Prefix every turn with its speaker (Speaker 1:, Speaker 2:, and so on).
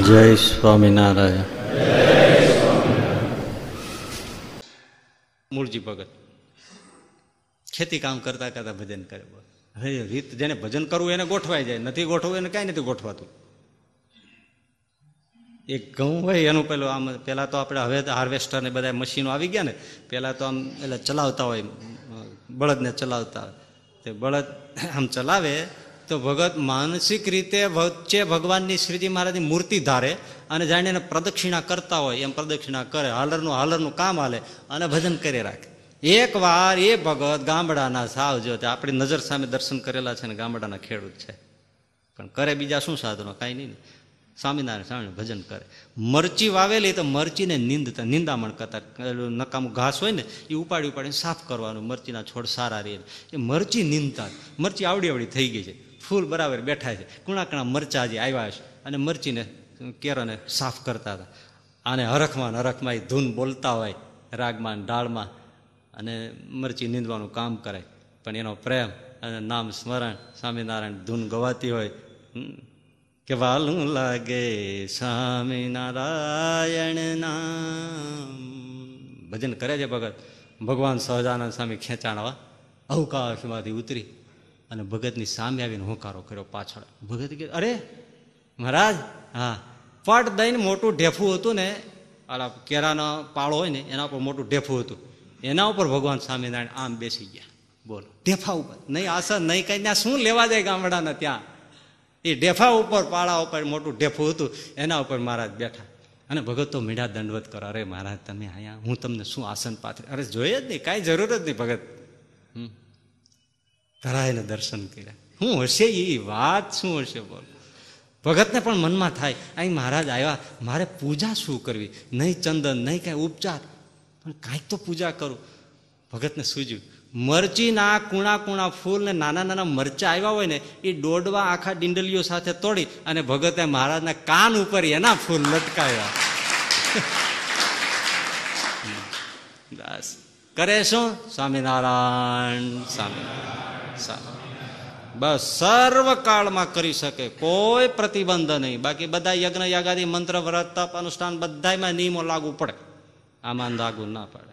Speaker 1: જય સ્વામિનારાયણ મૂળજી ભગત ખેતી કામ કરતા કરતા ભજન કરે હવે રીત જેને ભજન કરવું એને ગોઠવાઈ જાય નથી ગોઠવું એને કાંઈ નથી ગોઠવાતું એક ઘઉં હોય એનું પેલું આમ પહેલાં તો આપણે હવે હાર્વેસ્ટર ને બધા મશીનો આવી ગયા ને પહેલાં તો આમ એટલે ચલાવતા હોય બળદને ચલાવતા હોય તે બળદ આમ ચલાવે તો ભગત માનસિક રીતે વચ્ચે ભગવાનની શ્રીજી મહારાજની મૂર્તિ ધારે અને જાણે એને પ્રદક્ષિણા કરતા હોય એમ પ્રદક્ષિણા કરે હાલરનું હાલરનું કામ હાલે અને ભજન કરી રાખે એક વાર એ ભગત ગામડાના સાવ જો આપણી નજર સામે દર્શન કરેલા છે ને ગામડાના ખેડૂત છે પણ કરે બીજા શું સાધનો કાંઈ નહીં સ્વામિનારાયણ સ્વામી ભજન કરે મરચી વાવેલી તો મરચીને નિંદતા નિંદામણ કરતા નકામું ઘાસ હોય ને એ ઉપાડી ઉપાડીને સાફ કરવાનું મરચીના છોડ સારા રહે એ મરચી નિંદતા મરચી આવડી આવડી થઈ ગઈ છે ફૂલ બરાબર બેઠા છે કુણા કણા મરચા જે આવ્યા છે અને મરચીને કેરોને સાફ કરતા હતા આને હરખમાં હરખમાં એ ધૂન બોલતા હોય રાગમાં ડાળમાં અને મરચી નીંદવાનું કામ કરે પણ એનો પ્રેમ અને નામ સ્મરણ સ્વામિનારાયણ ધૂન ગવાતી હોય કે વાલું લાગે સ્વામિનારાયણ નામ ભજન કરે છે ભગત ભગવાન સહજાનંદ સ્વામી ખેંચાણવા અવકાશમાંથી ઉતરી અને ભગતની સામે આવીને હોંકારો કર્યો પાછળ ભગત કે અરે મહારાજ હા પટ દઈને મોટું ઢેફું હતું ને આલા કેરાનો પાળો હોય ને એના ઉપર મોટું ઢેફું હતું એના ઉપર ભગવાન સ્વામિનારાયણ આમ બેસી ગયા બોલો ઢેફા ઉપર નહીં આસન નહીં કઈ ત્યાં શું લેવા જાય ગામડાના ત્યાં એ ઢેફા ઉપર પાળા ઉપર મોટું ઢેફું હતું એના ઉપર મહારાજ બેઠા અને ભગત તો મીઠા દંડવત કરો અરે મહારાજ તમે અહીંયા હું તમને શું આસન પાથરી અરે જોઈએ જ નહીં કાંઈ જરૂર જ નહીં ભગત ધરાયેલા દર્શન કર્યા શું હશે એ વાત શું હશે બોલો ભગતને પણ મનમાં થાય અહીં મહારાજ આવ્યા મારે પૂજા શું કરવી નહીં ચંદન નહીં કાંઈ ઉપચાર પણ કાંઈક તો પૂજા કરું ભગતને સૂજ્યું મરચીના કુણા કુણા ફૂલ ને નાના નાના મરચા આવ્યા હોય ને એ દોડવા આખા ડિંડલીઓ સાથે તોડી અને ભગતે મહારાજના કાન ઉપર એના ફૂલ લટકાવ્યા બસ કરે શું સ્વામિનારાયણ સ્વામિનારાયણ બસ સર્વ કાળમાં કરી શકે કોઈ પ્રતિબંધ નહીં બાકી બધા યજ્ઞ યાગાદી મંત્ર વ્રત તપ અનુષ્ઠાન બધામાં નિયમો લાગુ પડે આમાં લાગુ ના પડે